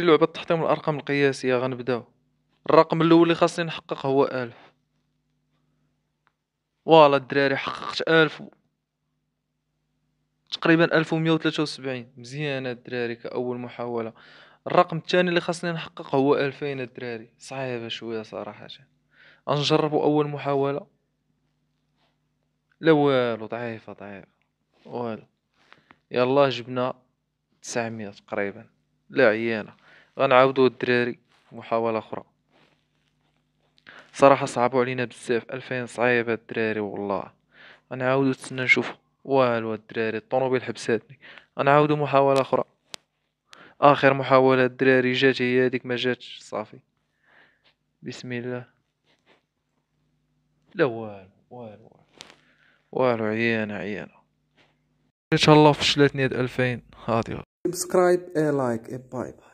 لعبة تحطيم الأرقام القياسية غنبداو الرقم الأول اللي خاصني نحقق هو ألف فوالا الدراري حققت ألف تقريبا ألف ومية وثلاثة وسبعين مزيانة الدراري كأول محاولة الرقم الثاني اللي خاصني نحقق هو ألفين الدراري صعيبة شوية صراحة غنجربو أول محاولة لا والو ضعيفة ضعيفة والو يلا جبنا تسعمية تقريبا لا عيانة غنعاودو الدراري محاولة أخرى صراحة صعبوا علينا بزاف ألفين صعيبة الدراري والله غنعاودو نتسنى نشوفو والو الدراري الطونوبيل حبساتني غنعاودو محاولة أخرى آخر محاولة الدراري جات هي هاديك ما جاتش صافي بسم الله لا والو والو والو عيانة عيانة إن شاء الله فشلتني هاد ألفين هادي سبسكرايب لايك باي باي